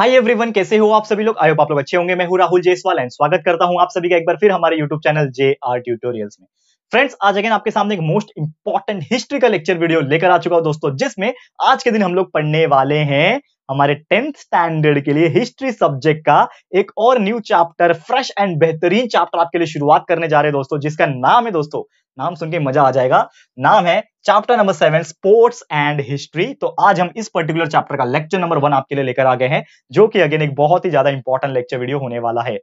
hi everyone कैसे हो आप सभी लोग होप आप लोग अच्छे होंगे मैं हूं राहुल जयसवाल एंड स्वागत करता हूं आप सभी का एक बार फिर हमारे YouTube channel J R tutorials में फ्रेंड्स आज अगेन आपके सामने एक मोस्ट इंपॉर्टेंट हिस्ट्री का लेक्चर वीडियो लेकर आ चुका हूं दोस्तों जिसमें आज के दिन हम लोग पढ़ने वाले हैं हमारे टेंथ स्टैंडर्ड के लिए हिस्ट्री सब्जेक्ट का एक और न्यू चैप्टर फ्रेश एंड बेहतरीन चैप्टर आपके लिए शुरुआत करने जा रहे हैं दोस्तों जिसका नाम है दोस्तों नाम सुन के मजा आ जाएगा नाम है chapter number seven sports and history तो आज हम इस पर्टिकुलर चैप्टर का लेक्चर नंबर वन आपके लिए लेकर आ गए हैं जो कि अगेन एक बहुत ही ज्यादा इंपॉर्टेंट लेक्चर वीडियो होने वाला है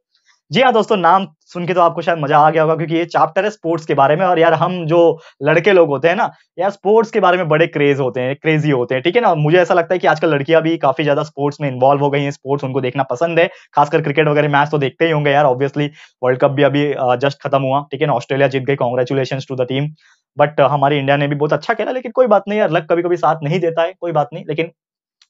जी हाँ दोस्तों नाम सुन के तो आपको शायद मजा आ गया होगा क्योंकि ये चैप्टर है स्पोर्ट्स के बारे में और यार हम जो लड़के लोग होते हैं ना यार स्पोर्ट्स के बारे में बड़े क्रेज होते हैं क्रेजी होते हैं ठीक है ना मुझे ऐसा लगता है कि आजकल लड़कियां भी काफी ज्यादा स्पोर्ट्स में इन्वॉल्व हो गई हैं स्पोर्ट्स उनको देखना पसंद है खासकर क्रिकेट वगैरह मैच तो देखते ही होंगे यार ऑब्वियसली वर्ल्ड कप भी अभी जस्ट खत्म हुआ ठीक है ना ऑस्ट्रेलिया जीत गई congratulation to the team but हमारे इंडिया ने भी बहुत अच्छा खेला लेकिन कोई बात नहीं यार लक कभी कभी साथ नहीं देता है कोई बात नहीं लेकिन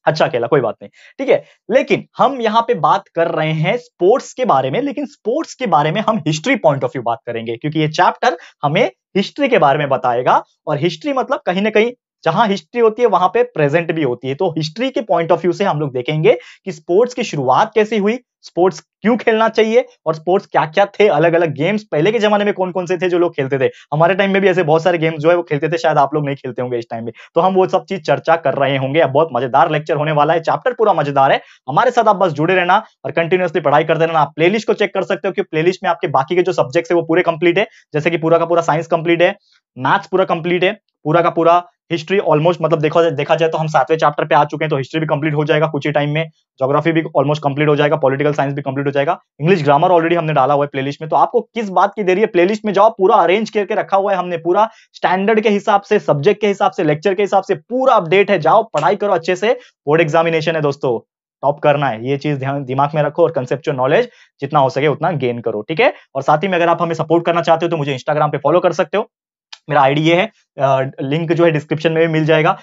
अच्छा खेला कोई बात नहीं ठीक है लेकिन हम यहाँ पे बात कर रहे हैं स्पोर्ट्स के बारे में लेकिन स्पोर्ट्स के बारे में हम हिस्ट्री पॉइंट ऑफ व्यू बात करेंगे क्योंकि ये चैप्टर हमें हिस्ट्री के बारे में बताएगा और हिस्ट्री मतलब कहीं ना कहीं जहां हिस्ट्री होती है वहां पे प्रेजेंट भी होती है तो हिस्ट्री के पॉइंट ऑफ व्यू से हम लोग देखेंगे कि स्पोर्ट्स की शुरुआत कैसी हुई स्पोर्ट्स क्यों खेलना चाहिए और स्पोर्ट्स क्या क्या थे अलग अलग गेम्स पहले के जमाने में कौन कौन से थे जो लोग खेलते थे हमारे टाइम में भी ऐसे बहुत सारे गेम्स जो है वो खेलते थे शायद आप लोग नहीं खेलते होंगे इस टाइम में तो हम वो सब चीज चर्चा कर रहे होंगे अब बहुत मजेदार लेक्चर होने वाला है चैप्टर पूरा मजेदार है हमारे साथ आप बस जुड़े रहना और कंटिन्यूसली पढ़ाई करते रहना आप प्ले को चेक कर सकते हो कि प्ले में आपके बाकी के जो सब्जेक्ट है वो पूरे कंप्लीट है जैसे कि पूरा का पूरा साइंस कंप्लीट है मैथ्स पूरा कंप्लीट है पूरा का पूरा हिस्ट्री ऑलमोस्ट मतलब देखो देखा जाए तो हम सातवें चैप्टर पे आ चुके हैं तो हिस्ट्री भी कंप्लीट हो जाएगा कुछ ही टाइम में जोग्राफी भी ऑलमोस्ट कंप्लीट हो जाएगा पॉलिटिकल साइंस भी कंप्लीट हो जाएगा इंग्लिश ग्रामर ऑलरेडी हमने डाला हुआ है प्लेलिस्ट में तो आपको किस बात की देरी है प्लेलिस्ट में जाओ पूरा अरेंज करके रखा हुआ है हमने पूरा स्टैंडर्ड के हिसाब से सब्जेक्ट के हिसाब से लेक्चर के हिसाब से पूरा अपडेट है जाओ पढ़ाई करो अच्छे से बोर्ड एग्जामिनेशन है दोस्तों टॉप करना है ये चीज ध्यान दिमाग में रखो और कंसेप्चुअल नॉलेज जितना हो सके उतना गेन करो ठीक है और साथ ही में अगर आप हमें सपोर्ट करना चाहते हो तो मुझे इंस्टाग्राम पे फॉलो कर सकते हो मेरा आईडी ये है लिंक जो है डिस्क्रिप्शन में भी मिल जाएगा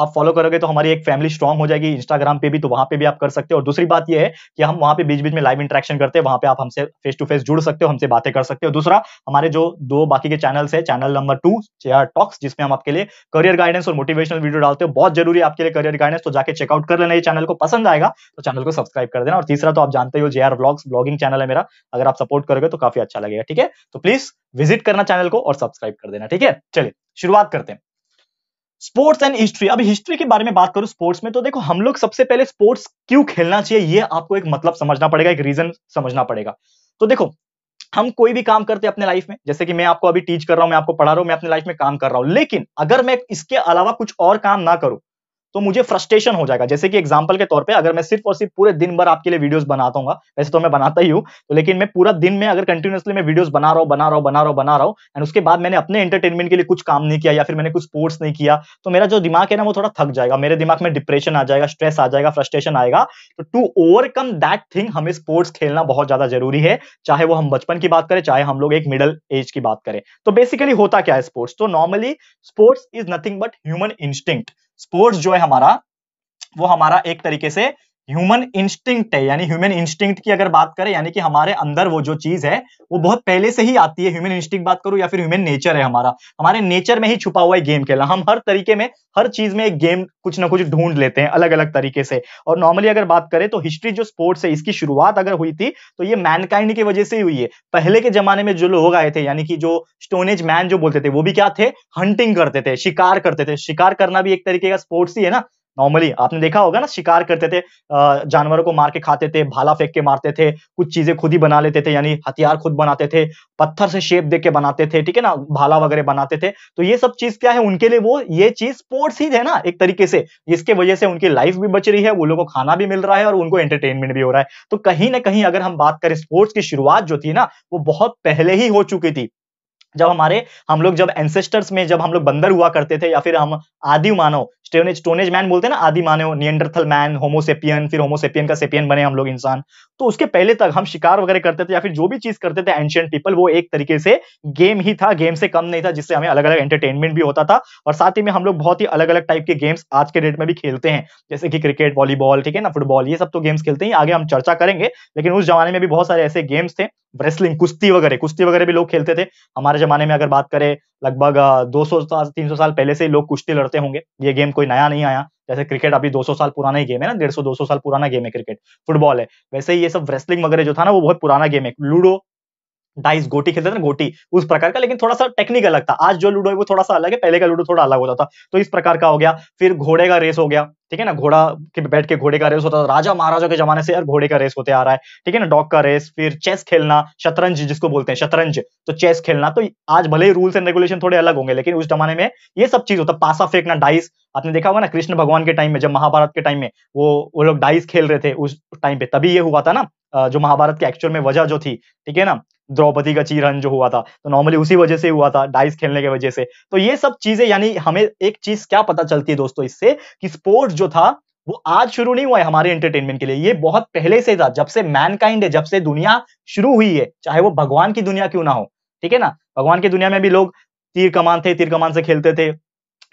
आप फॉलो करोगे तो हमारी एक फैमिली स्ट्रॉन्ग हो जाएगी इंस्टाग्राम पे भी तो वहां पे भी आप कर सकते हो और दूसरी बात यह है कि हम वहां पे बीच बीच में लाइव इंटरेक्शन करते हैं वहां पे आप हमसे फेस टू फेस जुड़ सकते हो हमसे बातें कर सकते हो दूसरा हमारे जो दो बाकी के चैनल्स है channel number two Chair Talks जिसमें हम आपके लिए करियर गाइडेंस और मोटिवेशनल वीडियो डालते हो बहुत जरूरी आपके लिए करियर गाइडेंस तो जाकर चेकआउट कर लेना ये चैनल को पसंद आएगा तो चैनल को सब्सक्राइब कर देना और तीसरा तो आप जानते हो जे ब्लॉग्स ब्लॉगिंग चैनल है मेरा अगर आप सपोर्ट करोगे तो काफी अच्छा लगेगा ठीक है तो प्लीज विजिट करना चैनल को और सब्सक्राइब कर देना ठीक है चलिए शुरुआत करते हैं स्पोर्ट्स एंड हिस्ट्री अभी हिस्ट्री के बारे में बात करूं स्पोर्ट्स में तो देखो हम लोग सबसे पहले स्पोर्ट्स क्यों खेलना चाहिए ये आपको एक मतलब समझना पड़ेगा एक रीजन समझना पड़ेगा तो देखो हम कोई भी काम करते हैं अपने लाइफ में जैसे कि मैं आपको अभी टीच कर रहा हूं मैं आपको पढ़ा रहा हूं मैं अपने लाइफ में काम कर रहा हूं लेकिन अगर मैं इसके अलावा कुछ और काम ना करूं तो मुझे फ्रस्ट्रेशन हो जाएगा जैसे कि एग्जाम्पल के तौर पर अगर मैं सिर्फ और सिर्फ पूरे दिन भर आपके लिए वीडियो बनाता हूँ वैसे तो मैं बनाता ही हूँ तो लेकिन मैं पूरा दिन में अगर कंटिन्यूसली मैं वीडियो बना रहा हूँ बना रहा हूँ बना रहा हूँ बना रहा हूँ एंड उसके बाद मैंने अपने एंटरटेनमेंट के लिए कुछ काम नहीं किया या फिर मैंने कुछ स्पोर्ट्स नहीं किया तो मेरा जो दिमाग है ना वो थोड़ा थक जाएगा मेरे दिमाग में डिप्रेशन आ जाएगा स्ट्रेस आ जाएगा फ्रस्ट्रेशन आएगा तो टू ओवरकम दैट थिंग हमें स्पोर्ट्स खेलना बहुत ज्यादा जरूरी है चाहे वो हम बचपन की बात करें चाहे हम लोग एक मिडल एज की बात करें तो बेसिकली होता क्या है स्पोर्ट्स तो normally sports is nothing but human instinct sports जो है हमारा वो हमारा एक तरीके से ह्यूमन इंस्टिंक्ट है यानी ह्यूमन इंस्टिंक्ट की अगर बात करें यानी कि हमारे अंदर वो जो चीज है वो बहुत पहले से ही आती है ह्यूमन इंस्टिंक्ट बात करूं या फिर ह्यूमन नेचर है हमारा हमारे नेचर में ही छुपा हुआ है गेम खेलना हम हर तरीके में हर चीज में एक गेम कुछ ना कुछ ढूंढ लेते हैं अलग अलग तरीके से और नॉर्मली अगर बात करें तो हिस्ट्री जो स्पोर्ट्स है इसकी शुरुआत अगर हुई थी तो ये मैनकाइंड की वजह से ही हुई है पहले के जमाने में जो लोग आए थे यानी कि जो स्टोनेज मैन जो बोलते थे वो भी क्या थे हंटिंग करते थे शिकार करते थे शिकार करना भी एक तरीके का स्पोर्ट्स ही है ना नॉर्मली आपने देखा होगा ना शिकार करते थे जानवरों को मार के खाते थे भाला फेंक के मारते थे कुछ चीजें खुद ही बना लेते थे यानी हथियार खुद बनाते थे पत्थर से शेप देके के बनाते थे ठीक है ना भाला वगैरह बनाते थे तो ये सब चीज क्या है उनके लिए वो ये चीज स्पोर्ट्स ही है ना एक तरीके से जिसके वजह से उनकी लाइफ भी बच रही है वो लोग को खाना भी मिल रहा है और उनको एंटरटेनमेंट भी हो रहा है तो कहीं ना कहीं अगर हम बात करें स्पोर्ट्स की शुरुआत जो थी ना वो बहुत पहले ही हो चुकी थी जब हमारे हम लोग जब एंसेस्टर्स में जब हम लोग बंदर हुआ करते थे या फिर हम आदि मानव स्टोनेज स्टोनेज मैन बोलते हैं ना आदि मानव नियंडरथल मैन होमोसेपियन फिर होमोसेपियन का सेपियन बने हम लोग इंसान तो उसके पहले तक हम शिकार वगैरह करते थे या फिर जो भी चीज करते थे एंशियंट पीपल वो एक तरीके से गेम ही था गेम से कम नहीं था जिससे हमें अलग अलग एंटरटेनमेंट भी होता था और साथ ही में हम लोग बहुत ही अलग अलग टाइप के गेम्स आज के डेट में भी खेलते हैं जैसे कि क्रिकेट वॉलीबॉल ठीक है ना फुटबॉल ये सब तो गेम्स खेलते हैं आगे हम चर्चा करेंगे लेकिन उस जमाने में भी बहुत सारे ऐसे गेम्स थे रेसलिंग कुश्ती वगैरह कुश्ती वगैरह भी लोग खेलते थे हमारे जमाने में अगर बात करें लगभग 200 साल 300 साल पहले से ही लोग कुश्ती लड़ते होंगे ये गेम कोई नया नहीं आया जैसे क्रिकेट अभी 200 साल पुराना ही गेम है ना डेढ़ सौ दो साल पुराना गेम है क्रिकेट फुटबॉल है वैसे ही ये सब रेसलिंग वगैरह जो था ना वो बहुत पुराना गेम है लूडो डाइस गोटी खेलते थे ना गोटी उस प्रकार का लेकिन थोड़ा सा टेक्निक अलग था आज जो लूडो है वो थोड़ा सा अलग है पहले का लूडो थोड़ा अलग होता था तो इस प्रकार का हो गया फिर घोड़े का रेस हो गया ठीक है ना घोड़ा के बैठ के घोड़े का रेस होता था राजा महाराजा के जमाने से यार घोड़े का रेस होते आ रहा है ठीक है ना डॉग का रेस फिर चेस खेलना शतरंज जिसको बोलते हैं शतरंज तो चेस खेलना तो आज भले ही रूल्स एंड रेगुलेशन थोड़े अलग होंगे लेकिन उस जमाने में ये सब चीज होता पासा फेंकना डाइस आपने देखा होगा ना कृष्ण भगवान के टाइम में जब महाभारत के टाइम में वो वो लोग डाइस खेल रहे थे उस टाइम पे तभी ये हुआ था ना जो महाभारत के एक्चुअल में वजह जो थी ठीक है ना द्रौपदी का चीरहन जो हुआ था तो नॉर्मली उसी वजह से हुआ था डाइस खेलने की वजह से तो ये सब चीजें यानी हमें एक चीज क्या पता चलती है दोस्तों इससे कि स्पोर्ट्स जो था वो आज शुरू नहीं हुआ है हमारे एंटरटेनमेंट के लिए ये बहुत पहले से था जब से मैनकाइंड है जब से दुनिया शुरू हुई है चाहे वो भगवान की दुनिया क्यों ना हो ठीक है ना भगवान की दुनिया में भी लोग तीर कमान थे तीर कमान से खेलते थे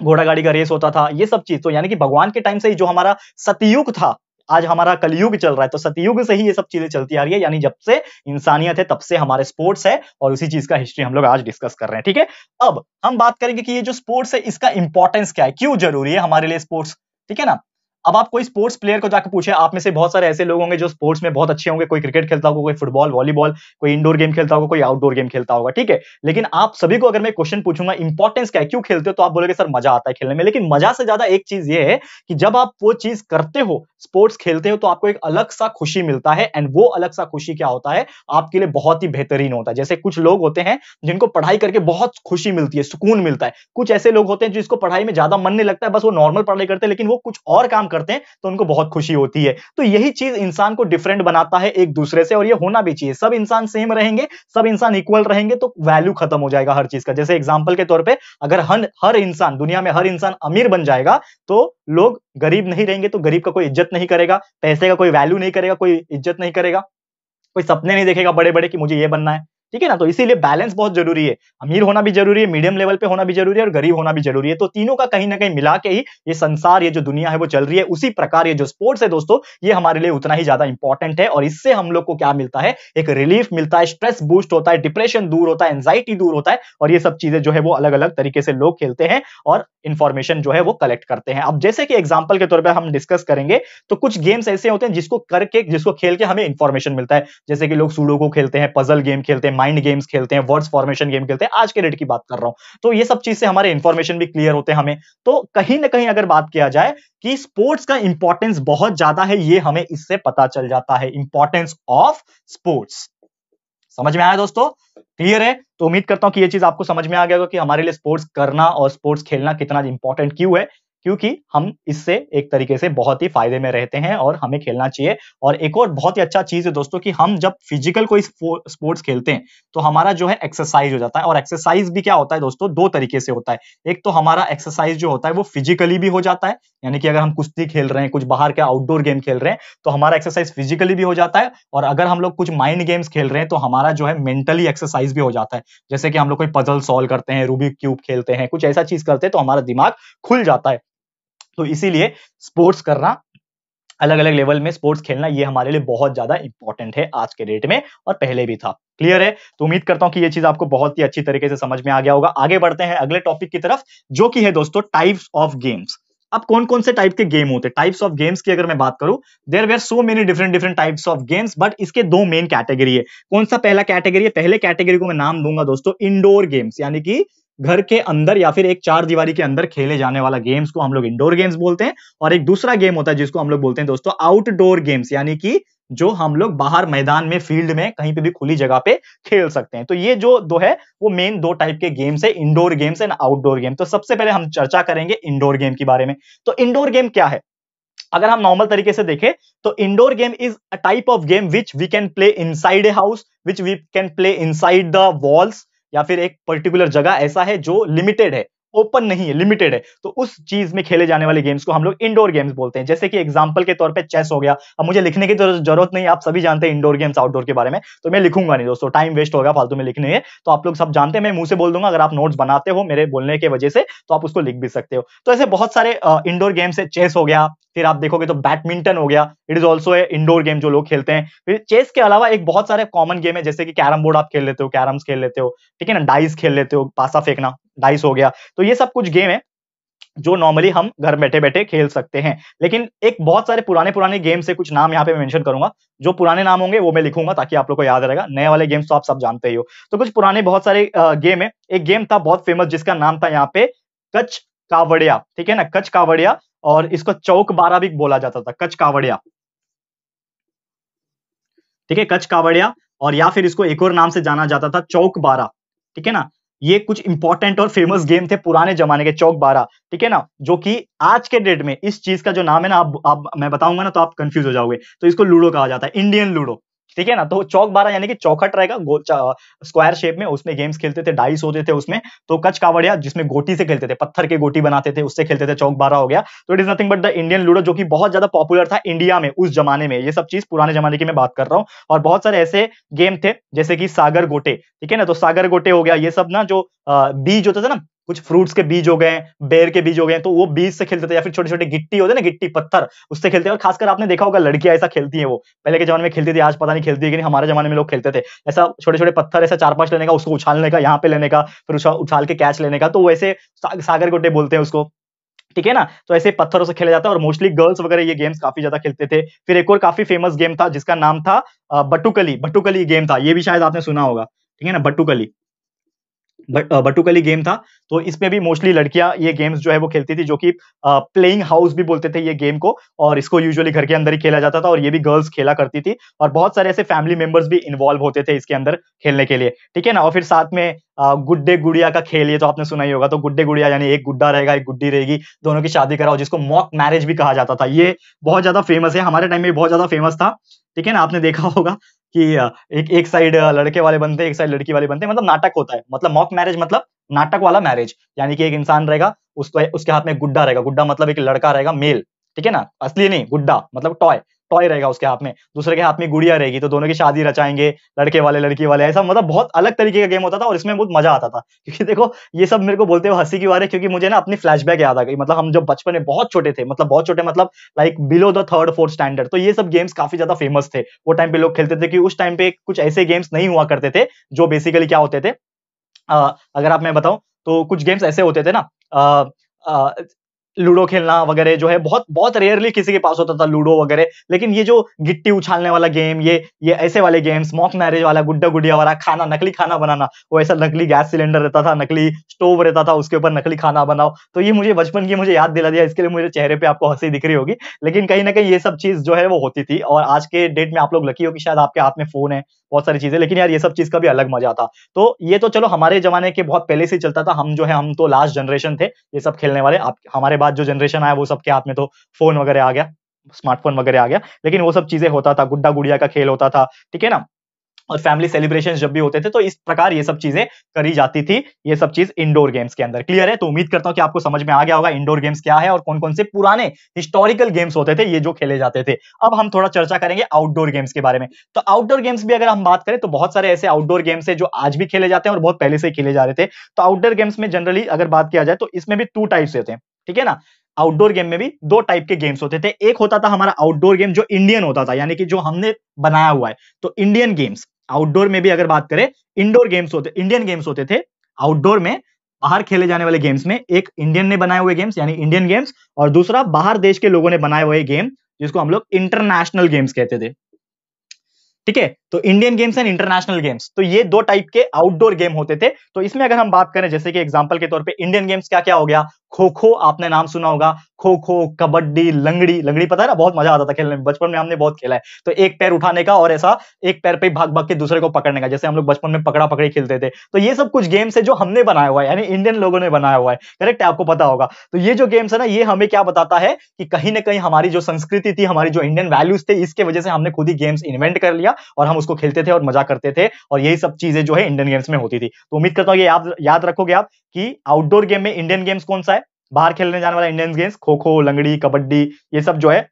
घोड़ा गाड़ी का रेस होता था ये सब चीज तो यानी कि भगवान के टाइम से ही जो हमारा सतयुग था आज हमारा कलयुग चल रहा है तो सतयुग से ही ये सब चीजें चलती आ रही है यानी जब से इंसानियत है तब से हमारे स्पोर्ट्स है और उसी चीज का हिस्ट्री हम लोग आज डिस्कस कर रहे हैं ठीक है अब हम बात करेंगे कि ये जो स्पोर्ट्स है इसका इंपॉर्टेंस क्या है क्यों जरूरी है हमारे लिए स्पोर्ट्स ठीक है ना अब आप कोई स्पोर्ट्स प्लेयर को जाकर पूछे आप में से बहुत सारे ऐसे लोग होंगे जो स्पोर्ट्स में बहुत अच्छे होंगे कोई क्रिकेट खेलता होगा कोई फुटबॉल वॉलीबॉल कोई इंडोर गेम खेलता होगा कोई आउटडोर गेम खेलता होगा ठीक है लेकिन आप सभी को अगर मैं क्वेश्चन पूछूंगा इंपॉर्टेंस क्या है क्यों खेलते हो तो आप बोलोगे सर मजा आता है खेलने में लेकिन मजा से ज्यादा एक चीज ये है कि जब आप वो चीज करते हो स्पोर्ट्स खेलते हो तो आपको एक अलग सा खुशी मिलता है एंड वो अलग सा खुशी क्या होता है आपके लिए बहुत ही बेहतरीन होता है जैसे कुछ लोग होते हैं जिनको पढ़ाई करके बहुत खुशी मिलती है सुकून मिलता है कुछ ऐसे लोग होते हैं जिसको पढ़ाई में ज्यादा मन नहीं लगता है बस वो नॉर्मल पढ़ाई करते हैं लेकिन वो कुछ और काम करते हैं तो उनको बहुत खुशी होती है तो यही चीज इंसान को डिफरेंट बनाता है एक दूसरे से और ये होना भी चाहिए सब इंसान सेम रहेंगे सब इंसान इक्वल रहेंगे तो वैल्यू खत्म हो जाएगा हर चीज का जैसे एग्जाम्पल के तौर पर अगर हर हर इंसान दुनिया में हर इंसान अमीर बन जाएगा तो लोग गरीब नहीं रहेंगे तो गरीब का कोई इज्जत नहीं करेगा पैसे का कोई वैल्यू नहीं करेगा कोई इज्जत नहीं करेगा कोई सपने नहीं देखेगा बड़े बड़े कि मुझे ये बनना है ठीक है ना तो इसीलिए बैलेंस बहुत जरूरी है अमीर होना भी जरूरी है मीडियम लेवल पे होना भी जरूरी है और गरीब होना भी जरूरी है तो तीनों का कहीं ना कहीं मिला के ही ये संसार ये जो दुनिया है वो चल रही है उसी प्रकार ये जो स्पोर्ट्स है दोस्तों ये हमारे लिए उतना ही ज्यादा इंपॉर्टेंट है और इससे हम लोग को क्या मिलता है एक रिलीफ मिलता है स्ट्रेस बूस्ट होता है डिप्रेशन दूर होता है एंजाइटी दूर होता है और ये सब चीजें जो है वो अलग अलग तरीके से लोग खेलते हैं और इन्फॉर्मेशन जो है वो कलेक्ट करते हैं अब जैसे कि एग्जाम्पल के तौर पर हम डिस्कस करेंगे तो कुछ गेम्स ऐसे होते हैं जिसको करके जिसको खेल के हमें इन्फॉर्मेशन मिलता है जैसे कि लोग सूडो को खेलते हैं पजल गेम खेलते हैं माइंड गेम्स खेलते हैं वर्ड्स फॉर्मेशन गेम खेलते हैं आज के डेट की बात कर रहा हूं तो ये सब चीज से हमारे इंफॉर्मेशन भी क्लियर होते हैं हमें तो कहीं ना कहीं अगर बात किया जाए कि स्पोर्ट्स का इंपॉर्टेंस बहुत ज्यादा है ये हमें इससे पता चल जाता है इंपॉर्टेंस ऑफ स्पोर्ट्स समझ में आया दोस्तों क्लियर है तो उम्मीद करता हूं कि ये चीज आपको समझ में आ गया होगा कि हमारे लिए स्पोर्ट्स करना और स्पोर्ट्स खेलना कितना इंपॉर्टेंट क्यों है क्योंकि हम इससे एक तरीके से बहुत ही फायदे में रहते हैं और हमें खेलना चाहिए और एक और बहुत ही अच्छा चीज है दोस्तों कि हम जब फिजिकल कोई स्पोर्ट्स खेलते हैं तो हमारा जो है एक्सरसाइज हो जाता है और एक्सरसाइज भी क्या होता है दोस्तों दो तरीके से होता है एक तो हमारा एक्सरसाइज जो होता है वो फिजिकली भी हो जाता है यानी कि अगर हम कुश्ती खेल रहे हैं कुछ बाहर के आउटडोर गेम खेल रहे हैं तो हमारा एक्सरसाइज फिजिकली भी हो जाता है और अगर हम लोग कुछ माइंड गेम्स खेल रहे हैं तो हमारा जो है मेंटली एक्सरसाइज भी हो जाता है जैसे कि हम लोग कोई पजल सॉल्व करते हैं रूबिक क्यूब खेलते हैं कुछ ऐसा चीज करते हैं तो हमारा दिमाग खुल जाता है तो इसीलिए स्पोर्ट्स करना अलग अलग लेवल में स्पोर्ट्स खेलना ये हमारे लिए बहुत ज्यादा इंपॉर्टेंट है आज के डेट में और पहले भी था क्लियर है तो उम्मीद करता हूं कि ये चीज आपको बहुत ही अच्छी तरीके से समझ में आ गया होगा आगे बढ़ते हैं अगले टॉपिक की तरफ जो कि है दोस्तों टाइप्स ऑफ गेम्स अब कौन कौन से टाइप के गेम होते हैं टाइप्स ऑफ गेम्स की अगर मैं बात करूं there were so many different different types of games but इसके दो मेन कैटेगरी है कौन सा पहला कैटेगरी है पहले कैटेगरी को मैं नाम दूंगा दोस्तों इंडोर गेम्स यानी कि घर के अंदर या फिर एक चार दीवारी के अंदर खेले जाने वाला गेम्स को हम लोग इंडोर गेम्स बोलते हैं और एक दूसरा गेम होता है जिसको हम लोग बोलते हैं दोस्तों आउटडोर गेम्स यानी कि जो हम लोग बाहर मैदान में फील्ड में कहीं पे भी खुली जगह पे खेल सकते हैं तो ये जो दो है वो मेन दो टाइप के गेम्स है indoor games and outdoor game तो सबसे पहले हम चर्चा करेंगे इंडोर गेम के बारे में तो इंडोर गेम क्या है अगर हम नॉर्मल तरीके से देखें तो indoor game is a type of game which we can play inside a house which we can play inside the walls या फिर एक पर्टिकुलर जगह ऐसा है जो लिमिटेड है ओपन नहीं है लिमिटेड है तो उस चीज में खेले जाने वाले गेम्स को हम लोग इंडोर गेम्स बोलते हैं जैसे कि एग्जाम्पल के तौर पर चेस हो गया अब मुझे लिखने की जरूरत नहीं आप सभी जानते हैं इंडोर गेम्स आउटडोर के बारे में तो मैं लिखूंगा नहीं दोस्तों टाइम वेस्ट होगा फालतू में लिखने है तो आप लोग सब जानते हैं मैं मुंह से बोल दूंगा अगर आप नोट्स बनाते हो मेरे बोलने की वजह से तो आप उसको लिख भी सकते हो तो ऐसे बहुत सारे इंडोर गेम्स है चेस हो गया फिर आप देखोगे तो बैडमिंटन हो गया it is also a indoor game जो लोग खेलते हैं फिर चेस के अलावा एक बहुत सारे कॉमन गेम है जैसे कि कैरम बोर्ड आप खेल लेते हो कैरम्स खेल लेते हो ठीक है ना डाइस खेल लेते हो पासा फेंकना डाइस हो गया तो ये सब कुछ गेम है जो नॉर्मली हम घर बैठे बैठे खेल सकते हैं लेकिन एक बहुत सारे पुराने पुराने गेम से कुछ नाम यहाँ पे मेंशन करूंगा जो पुराने नाम होंगे वो मैं लिखूंगा ताकि आप लोग को याद रहेगा नए वाले गेम्स तो आप सब जानते ही हो तो कुछ पुराने बहुत सारे गेम है एक गेम था बहुत फेमस जिसका नाम था यहाँ पे कच्छ कावड़िया ठीक है ना कच्छ कावड़िया और इसको चौक बारा भी बोला जाता था कच्छ कावड़िया ठीक है कच्छ कावड़िया और या फिर इसको एक और नाम से जाना जाता था चौक बारा ठीक है ना ये कुछ इंपॉर्टेंट और फेमस गेम थे पुराने जमाने के चौक बारह ठीक है ना जो कि आज के डेट में इस चीज का जो नाम है ना आप, आप मैं बताऊंगा ना तो आप कंफ्यूज हो जाओगे तो इसको लूडो कहा जाता है इंडियन लूडो ठीक है ना तो चौक बारह यानी कि चौखट रहेगा स्क्वायर शेप में उसमें गेम्स खेलते थे डाइस होते थे उसमें तो कच कावड़िया जिसमें गोटी से खेलते थे पत्थर के गोटी बनाते थे उससे खेलते थे चौक बारह हो गया तो it is nothing but the Indian ludo जो कि बहुत ज्यादा पॉपुलर था इंडिया में उस जमाने में ये सब चीज पुराने जमाने की मैं बात कर रहा हूँ और बहुत सारे ऐसे गेम थे जैसे कि सागर गोटे ठीक है ना तो सागर गोटे हो गया ये सब ना जो बीज होता था ना कुछ फ्रूट्स के बीज हो गए बेर के बीज हो गए तो वो बीज से खेलते थे या फिर छोटे छोटे गिट्टी होते ना गिट्टी पत्थर उससे खेलते हैं और खासकर आपने देखा होगा लड़कियां ऐसा खेलती है वो पहले के जमाने में खेलती थी आज पता नहीं खेलती है कि नहीं हमारे जमाने में लोग खेलते थे ऐसा छोटे छोटे पत्थर ऐसा चार पांच लेने का उसको उछालने का यहाँ पे लेने का फिर उछाल के कैच लेने का तो वैसे सागर गोटे बोलते हैं उसको ठीक है ना तो ऐसे पत्थरों से खेला जाता है और मोस्टली गर्ल्स वगैरह ये गेम्स काफी ज्यादा खेलते थे फिर एक और काफी फेमस गेम था जिसका नाम था बटुकली बटुकली गेम था ये भी शायद आपने सुना होगा ठीक है ना बटुकली बटुकली गेम था तो इसमें भी मोस्टली लड़कियां ये गेम्स जो है वो खेलती थी जो कि प्लेइंग हाउस भी बोलते थे ये गेम को और इसको यूजुअली घर के अंदर ही खेला जाता था और ये भी गर्ल्स खेला करती थी और बहुत सारे ऐसे फैमिली मेंबर्स भी इन्वॉल्व होते थे इसके अंदर खेलने के लिए ठीक है ना और फिर साथ में गुड्डे गुड़िया का खेल ये तो आपने सुना ही होगा तो गुड्डे गुड़िया यानी एक गुड्डा रहेगा एक गुड्डी रहेगी दोनों की शादी कराओ जिसको मॉक मैरिज भी कहा जाता था ये बहुत ज्यादा फेमस है हमारे टाइम में बहुत ज्यादा फेमस था ठीक है ना आपने देखा होगा कि एक एक साइड लड़के वाले बनते हैं एक साइड लड़की वाले बनते हैं मतलब नाटक होता है मतलब मॉक मैरिज मतलब नाटक वाला मैरिज यानी कि एक इंसान रहेगा उसको उसके हाथ में गुड्डा रहेगा गुड्डा मतलब एक लड़का रहेगा मेल ठीक है ना असली नहीं गुड्डा मतलब टॉय टॉय रहेगा उसके हाथ में दूसरे के हाथ में गुड़िया रहेगी तो दोनों की शादी रचाएंगे लड़के वाले लड़की वाले ऐसा मतलब बहुत अलग तरीके का गेम होता था और इसमें बहुत मजा आता था क्योंकि देखो ये सब मेरे को बोलते हुए हंसी की बारे है क्योंकि मुझे ना अपनी बैक याद आ गई मतलब हम जब बचपन में बहुत छोटे थे मतलब बहुत छोटे मतलब like below the third fourth standard तो ये सब गेम्स काफी ज्यादा फेमस थे वो टाइम पे लोग खेलते थे कि उस टाइम पे कुछ ऐसे गेम्स नहीं हुआ करते थे जो बेसिकली क्या होते थे अगर आप मैं बताऊं तो कुछ गेम्स ऐसे होते थे ना लूडो खेलना वगैरह जो है बहुत बहुत रेयरली किसी के पास होता था लूडो वगैरह लेकिन ये जो गिट्टी उछालने वाला गेम ये ये ऐसे वाले गेम्स मॉक मैरिज वाला गुड्डा गुडिया वाला खाना नकली खाना बनाना वो ऐसा नकली गैस सिलेंडर रहता था नकली स्टोव रहता था उसके ऊपर नकली खाना बनाओ तो ये मुझे बचपन की मुझे याद दिला दिया इसके लिए मुझे चेहरे पर आपको हंसी दिख रही होगी लेकिन कहीं ना कहीं ये सब चीज जो है वो होती थी और आज के डेट में आप लोग लकी हो कि शायद आपके हाथ में फोन है बहुत सारी चीजें लेकिन यार ये सब चीज का भी अलग मजा था तो ये तो चलो हमारे जमाने के बहुत पहले से चलता था हम जो है हम तो लास्ट जनरेशन थे ये सब खेलने वाले आप हमारे बाद जो जनरेशन आया वो सबके हाथ में तो फोन वगैरह आ गया स्मार्टफोन वगैरह आ गया लेकिन वो सब चीजें होता था गुड्डा गुड़िया का खेल होता था ठीक है ना और फैमिली सेलिब्रेशन जब भी होते थे तो इस प्रकार ये सब चीजें करी जाती थी ये सब चीज इंडोर गेम्स के अंदर क्लियर है तो उम्मीद करता हूँ कि आपको समझ में आ गया होगा इंडोर गेम्स क्या है और कौन कौन से पुराने हिस्टोरिकल गेम्स होते थे ये जो खेले जाते थे अब हम थोड़ा चर्चा करेंगे आउटडोर गेम्स के बारे में तो आउटडोर गेम्स भी अगर हम बात करें तो बहुत सारे ऐसे आउटडोर गेम्स है जो आज भी खेले जाते हैं और बहुत पहले से खेले जा रहे थे तो आउटडोर गेम्स में जनरली अगर बात किया जाए तो इसमें भी टू टाइप्स होते हैं ठीक है ना आउटडोर गेम में भी दो टाइप के गेम्स होते थे एक होता था हमारा आउटडोर गेम जो इंडियन होता था यानी कि जो हमने बनाया हुआ है तो इंडियन गेम्स आउटडोर में भी अगर बात करें इंडोर गेम्स होते इंडियन गेम्स होते थे आउटडोर में बाहर खेले जाने वाले गेम्स में एक इंडियन ने बनाए हुए गेम्स यानी इंडियन गेम्स और दूसरा बाहर देश के लोगों ने बनाए हुए गेम जिसको हम लोग इंटरनेशनल गेम्स कहते थे ठीक है तो Indian games and international games तो ये दो टाइप के आउटडोर गेम होते थे तो इसमें अगर हम बात करें जैसे कि एग्जांपल के तौर पे इंडियन गेम्स क्या क्या हो गया खो खो आपने नाम सुना होगा खो खो कबड्डी लंगड़ी लंगड़ी पता है ना बहुत मजा आता था खेलने में बचपन में हमने बहुत खेला है तो एक पैर उठाने का और ऐसा एक पैर पर भाग भाग के दूसरे को पकड़ने का जैसे हम लोग बचपन में पकड़ा पकड़ी खेलते थे तो ये सब कुछ गेम्स है जो हमने बनाया हुआ है यानी इंडियन लोगों ने बनाया हुआ है करेक्ट है आपको पता होगा तो ये जो गेम्स है ना ये हमें क्या बताता है कि कहीं ना कहीं हमारी जो संस्कृति थी हमारी जो इंडियन वैल्यूज थे इसके वजह से हमने खुद ही गेम्स इन्वेंट कर लिया गया और हम उसको खेलते थे और मजा करते थे और यही सब चीजें जो है इंडियन गेम्स में होती थी तो उम्मीद करता हूँ ये याद याद रखोगे आप कि आउटडोर गेम में इंडियन गेम्स कौन सा है बाहर खेलने जाने वाला इंडियन गेम्स खो खो लंगड़ी कबड्डी ये सब जो है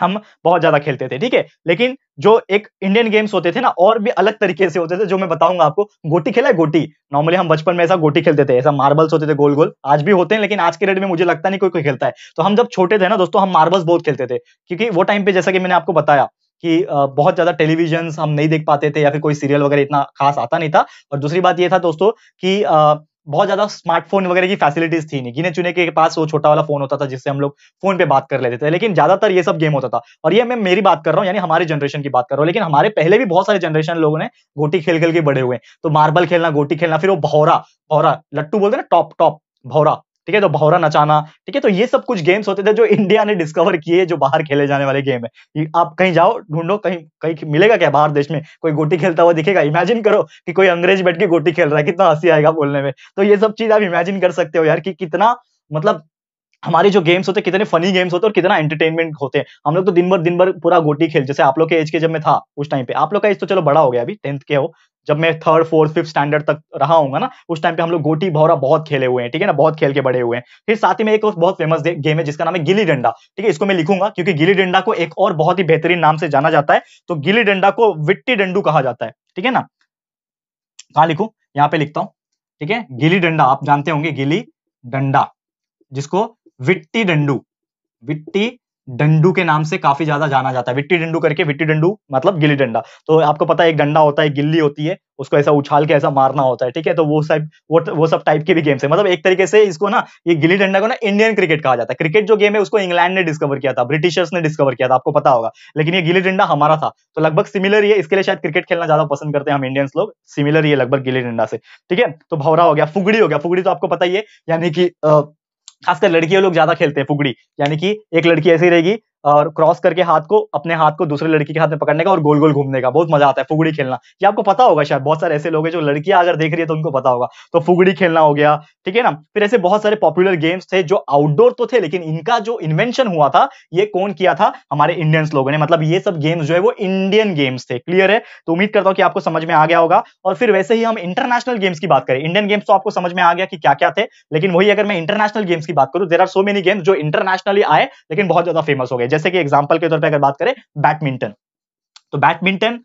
हम बहुत ज्यादा खेलते थे ठीक है लेकिन जो एक इंडियन गेम्स होते थे ना और भी अलग तरीके से होते थे जो मैं बताऊंगा आपको गोटी खेला है गोटी नॉर्मली हम बचपन में ऐसा गोटी खेलते थे ऐसा मार्बल्स होते थे गोल गोल आज भी होते हैं लेकिन आज के डेट में मुझे लगता नहीं कोई कोई खेलता है तो हम जब छोटे थे ना दोस्तों हम मार्बल्स बहुत खेलते थे क्योंकि वो टाइम पे जैसा कि मैंने आपको बताया कि बहुत ज्यादा टेलीविजन हम नहीं देख पाते थे या फिर कोई सीरियल वगैरह इतना खास आता नहीं था और दूसरी बात यह था दोस्तों कि बहुत ज्यादा स्मार्टफोन वगैरह की फैसिलिटीज थी नहीं गिने चुने के पास वो छोटा वाला फोन होता था जिससे हम लोग फोन पे बात कर लेते थे लेकिन ज्यादातर ये सब गेम होता था और ये मैं मेरी बात कर रहा हूँ यानी हमारे जनरेशन की बात कर रहा हूँ लेकिन हमारे पहले भी बहुत सारे जनरेशन लोगों ने गोटी खेल खेल के बड़े हुए तो मार्बल खेलना गोटी खेलना फिर वो भौरा भौरा लट्टू बोलते ना टॉप टॉप भौरा ठीक है तो भौरा नचाना ठीक है तो ये सब कुछ गेम्स होते थे जो इंडिया ने डिस्कवर किए जो बाहर खेले जाने वाले गेम है आप कहीं जाओ ढूंढो कहीं कहीं मिलेगा क्या बाहर देश में कोई गोटी खेलता हुआ दिखेगा इमेजिन करो कि कोई अंग्रेज बैठ के गोटी खेल रहा है कितना हंसी आएगा बोलने में तो ये सब चीज आप इमेजिन कर सकते हो यार कि कितना मतलब हमारे जो गेम्स होते हैं कितने फनी गेम्स होते और कितना एंटरटेनमेंट होते हैं हम लोग तो दिन भर दिन भर पूरा गोटी खेल जैसे आप लोग के एज के जब मैं था उस टाइम पे आप लोग का एज तो चलो बड़ा हो गया अभी टेंथ के हो जब मैं थर्ड फोर्थ फिफ्थ स्टैंडर्ड तक रहा हूँ ना उस टाइम पे हम लोग गोटी भौरा बहुत खेले हुए हैं ठीक है ना बहुत खेल के बड़े हुए हैं फिर साथ ही में एक और बहुत फेमस गेम है जिसका नाम है गिली डंडा ठीक है इसको मैं लिखूंगा क्योंकि गिली डंडा को एक और बहुत ही बेहतरीन नाम से जाना जाता है तो गिली डंडा को विट्टी डंडू कहा जाता है ठीक है ना कहा लिखू यहाँ पे लिखता हूँ ठीक है गिली डंडा आप जानते होंगे गिली डंडा जिसको विट्टी डंडू विट्टी डंडू के नाम से काफी ज्यादा जाना जाता है विट्टी डंडू करके विट्टी डंडू मतलब गिल्ली डंडा तो आपको पता है एक डंडा होता है गिल्ली होती है उसको ऐसा उछाल के ऐसा मारना होता है ठीक है तो वो सब वो वो सब टाइप के भी गेम्स है मतलब एक तरीके से इसको ना ये गिल्ली डंडा को ना इंडियन क्रिकेट कहा जाता है क्रिकेट जो गेम है उसको इंग्लैंड ने डिस्कवर किया था ब्रिटिशर्स ने डिस्कवर किया था आपको पता होगा लेकिन ये गिली डंडा हमारा था तो लगभग सिमिलर ये इसके लिए शायद क्रिकेट खेलना ज्यादा पसंद करते हैं हम इंडियंस लोग सिमिलर ये लगभग गिल्ली डंडा से ठीक है तो भौरा हो गया फुगड़ी हो गया फुगड़ी तो आपको पता ही है यानी कि खासकर लड़कियों लोग ज्यादा खेलते हैं फुगड़ी यानी कि एक लड़की ऐसी रहेगी और क्रॉस करके हाथ को अपने हाथ को दूसरे लड़की के हाथ में पकड़ने का और गोल गोल घूमने का बहुत मजा आता है फुगड़ी खेलना ये आपको पता होगा शायद बहुत सारे ऐसे लोग हैं जो लड़कियां अगर देख रही है तो उनको पता होगा तो फुगड़ी खेलना हो गया ठीक है ना फिर ऐसे बहुत सारे पॉपुलर गेम्स थे जो आउटडोर तो थे लेकिन इनका जो इन्वेंशन हुआ था ये कौन किया था हमारे इंडियंस लोगों ने मतलब ये सब गेम्स जो है वो इंडियन गेम्स थे क्लियर है तो उम्मीद करता हूँ कि आपको समझ में आ गया होगा और फिर वैसे ही हम इंटरनेशनल गेम्स की बात करें इंडियन गेम्स तो आपको समझ में आ गया कि क्या क्या थे लेकिन वही अगर मैं इंटरनेशनल गेम्स की बात करूँ there are so many games जो इंटरनेशनली आए लेकिन बहुत ज्यादा फेमस हो गए जैसे कि एग्जाम्पल के तौर पर अगर बात करें बैडमिंटन तो बैडमिंटन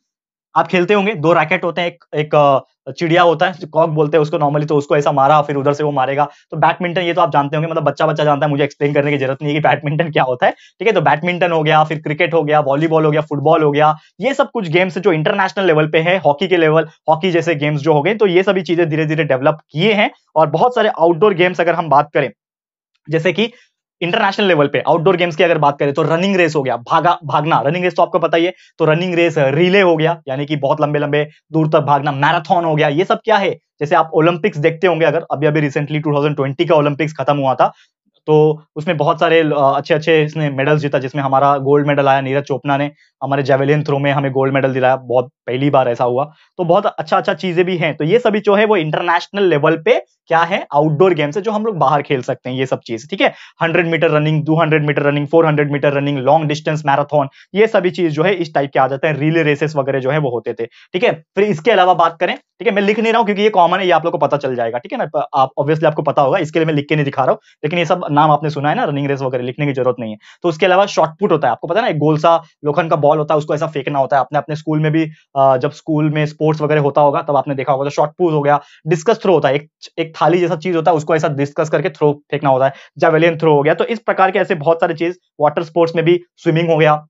आप खेलते होंगे दो रैकेट होते हैं एक एक चिड़िया होता है कॉक बोलते हैं उसको नॉर्मली तो उसको ऐसा मारा फिर उधर से वो मारेगा तो बैडमिंटन ये तो आप जानते होंगे मतलब बच्चा बच्चा जानता है मुझे एक्सप्लेन करने की जरूरत नहीं है कि बैडमिंटन क्या होता है ठीक है तो बैडमिंटन हो गया फिर क्रिकेट हो गया वॉलीबॉल हो गया फुटबॉल हो गया ये सब कुछ गेम्स जो इंटरनेशनल लेवल पे है हॉकी के लेवल हॉकी जैसे गेम्स जो हो गए तो ये सभी चीजें धीरे धीरे डेवलप किए हैं और बहुत सारे आउटडोर गेम्स अगर हम बात करें जैसे कि इंटरनेशनल लेवल पे आउटडोर गेम्स की अगर बात करें तो रनिंग रेस हो गया भागा भागना रनिंग रेस तो आपको पता ही है तो रनिंग रेस रिले हो गया यानी कि बहुत लंबे लंबे दूर तक भागना मैराथन हो गया ये सब क्या है जैसे आप ओलंपिक्स देखते होंगे अगर अभी अभी रिसेंटली 2020 का ओलंपिक्स खत्म हुआ था तो उसमें बहुत सारे uh, अच्छे अच्छे इसने मेडल्स जीता जिसमें हमारा गोल्ड मेडल आया नीरज चोपना ने हमारे जेवेलियन थ्रो में हमें गोल्ड मेडल दिलाया बहुत पहली बार ऐसा हुआ तो बहुत अच्छा अच्छा चीजें भी हैं तो ये सभी जो है वो इंटरनेशनल लेवल पे क्या है आउटडोर गेम्स है जो हम लोग बाहर खेल सकते हैं ये सब चीज ठीक है hundred metre running two hundred metre running four hundred metre running long distance marathon ये सभी चीज जो है इस टाइप के आ जाते हैं रिले रेसेस वगैरह जो है वो होते थे ठीक है फिर इसके अलावा बात करें ठीक है मैं लिख नहीं रहा हूँ क्योंकि ये कॉमन है ये आप लोग को पता चल जाएगा ठीक है ना आप ऑब्वियसली आपको पता होगा इसके लिए मैं लिख के नहीं दिखा रहा हूँ लेकिन ये सब नाम आपने सुना है ना रनिंग रेस वगैरह लिखने की जरूरत नहीं है तो उसके अलावा शॉर्टपुट होता है आपको पता ना एक गोल सा लोखन का बॉल होता है उसको ऐसा फेंकना होता है आपने अपने स्कूल में भी जब स्कूल में स्पोर्ट्स वगैरह होता होगा तब आपने देखा होगा तो शॉर्टपुट हो गया डिस्कस थ्रो होता है एक थाली जैसा चीज होता है उसको ऐसा डिस्कस करके थ्रो फेंकना होता है जावेलिन थ्रो हो गया तो इस प्रकार के ऐसे बहुत सारे चीज वाटर स्पोर्ट्स में भी स्विमिंग हो गया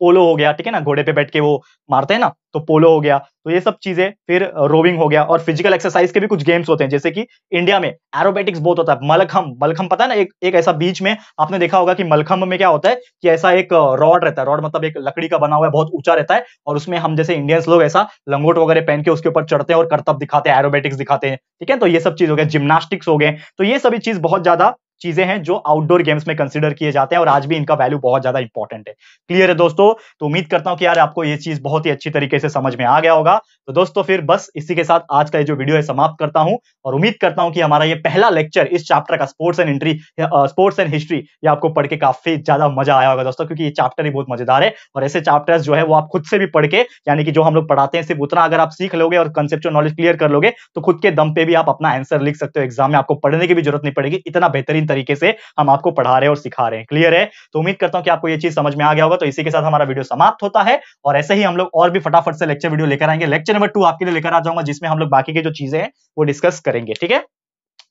पोलो हो गया ठीक है ना घोड़े पे बैठ के वो मारते हैं ना तो पोलो हो गया तो ये सब चीजें फिर रोविंग हो गया और फिजिकल एक्सरसाइज के भी कुछ गेम्स होते हैं जैसे कि इंडिया में एरोबेटिक्स बहुत होता है मलखम मलखम पता है ना एक एक ऐसा बीच में आपने देखा होगा कि मलखम में क्या होता है कि ऐसा एक रॉड रहता है रॉड मतलब एक लकड़ी का बना हुआ है बहुत ऊंचा रहता है और उसमें हम जैसे इंडियंस लोग ऐसा लंगोट वगैरह पहन के उसके ऊपर चढ़ते हैं और करतब दिखाते हैं एरोबेटिक्स दिखाते हैं ठीक है तो ये सब चीज हो गया जिम्नास्टिक्स हो गए तो ये सभी चीज बहुत ज्यादा चीजें हैं जो आउटडोर गेम्स में कंसिडर किए जाते हैं और आज भी इनका वैल्यू बहुत ज्यादा इंपॉर्टेंट है क्लियर है दोस्तों तो उम्मीद करता हूं कि यार आपको ये चीज बहुत ही अच्छी तरीके से समझ में आ गया होगा तो दोस्तों फिर बस इसी के साथ आज का जो वीडियो है समाप्त करता हूं और उम्मीद करता हूं कि हमारा ये पहला लेक्चर इस चैप्टर का sports and entry sports and history ये आपको पढ़ के काफी ज्यादा मजा आया होगा दोस्तों क्योंकि ये चैप्टर ही बहुत मजेदार है और ऐसे चैप्टर्स जो है वो आप खुद से भी पढ़ के यानी कि जो हम लोग पढ़ाते हैं सिर्फ उतना अगर आप सीख लोगे और कंसेप्ट नॉलेज क्लियर कर लोगे तो खुद के दम पे भी आप अपना आंसर लिख सकते हो एग्जाम में आपको पढ़ने की भी जरूरत नहीं पड़ेगी इतना बेहतरीन तरीके से हम आपको पढ़ा रहे हैं और सिखा रहे हैं क्लियर है तो उम्मीद करता हूँ कि आपको यह चीज समझ में आ गया होगा तो इसी के साथ हमारा वीडियो समाप्त होता है और ऐसे ही हम लोग और भी फटाफट से लेक्चर वीडियो लेकर आएंगे लेक्चर नंबर टू आपके लिए लेकर आ जाऊंगा जिसमें हम लोग बाकी की जो चीजें हैं वो डिस्कस करेंगे ठीक है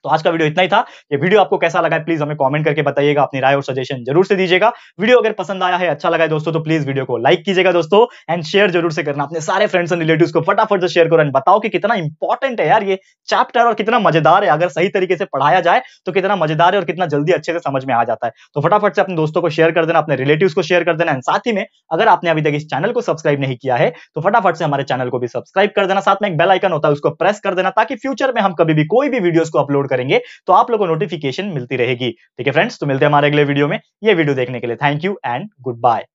तो आज का वीडियो इतना ही था ये वीडियो आपको कैसा लगा है प्लीज हमें कमेंट करके बताइएगा अपनी राय और सजेशन जरूर से दीजिएगा वीडियो अगर पसंद आया है अच्छा लगा है दोस्तों तो प्लीज वीडियो को लाइक कीजिएगा दोस्तों एंड शेयर जरूर से करना अपने सारे फ्रेंड्स एंड रिलेटिव को फटाफट से शेयर करो एंड बताओ कि कितना इंपॉर्टेंट है यार ये चैप्टर और कितना मजेदार है अगर सही तरीके से पढ़ाया जाए तो कितना मजेदार है और कितना जल्दी अच्छे से समझ में आ जाता है तो फटाफट से अपने दोस्तों को शेयर कर देना अपने रिलेटिव को शेयर कर देना एंड साथ ही में अगर आपने अभी तक इस चैनल को सब्सक्राइब नहीं किया है तो फटाफट से हमारे चैनल को भी सब्सक्राइब कर देना साथ में एक बेल आइकन होता है उसको प्रेस कर देना ताकि फ्यूचर में हम कभी भी कोई भी वीडियोस को अपलोड अपलोड करेंगे तो आप लोगों को नोटिफिकेशन मिलती रहेगी ठीक है फ्रेंड्स तो मिलते हैं हमारे अगले वीडियो में ये वीडियो देखने के लिए thank you and good bye